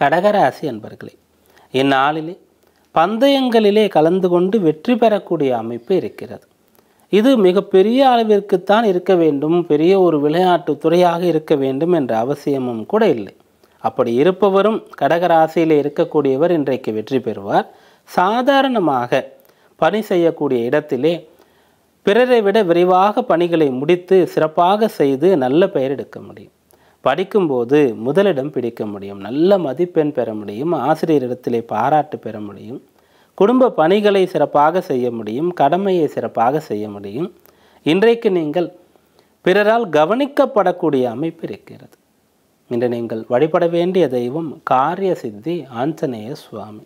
கடகராசி அன்பர்களே இந்நாளிலே பந்தயங்களிலே கலந்து கொண்டு வெற்றி பெறக்கூடிய அமைப்பு இருக்கிறது இது மிகப்பெரிய அளவிற்குத்தான் இருக்க வேண்டும் பெரிய ஒரு விளையாட்டு துறையாக இருக்க வேண்டும் என்ற அவசியமும் கூட இல்லை அப்படி இருப்பவரும் கடகராசியில் இருக்கக்கூடியவர் இன்றைக்கு வெற்றி பெறுவார் சாதாரணமாக பணி செய்யக்கூடிய இடத்திலே பிறரை விட விரைவாக பணிகளை முடித்து சிறப்பாக செய்து நல்ல பெயர் எடுக்க முடியும் படிக்கும்போது முதலிடம் பிடிக்க முடியும் நல்ல மதிப்பெண் பெற முடியும் ஆசிரியரிடத்திலே பாராட்டு பெற முடியும் குடும்ப பணிகளை சிறப்பாக செய்ய முடியும் கடமையை சிறப்பாக செய்ய முடியும் இன்றைக்கு நீங்கள் பிறரால் கவனிக்கப்படக்கூடிய அமைப்பு இருக்கிறது இன்று நீங்கள் வழிபட வேண்டிய தெய்வம் காரிய சித்தி ஆஞ்சநேய சுவாமி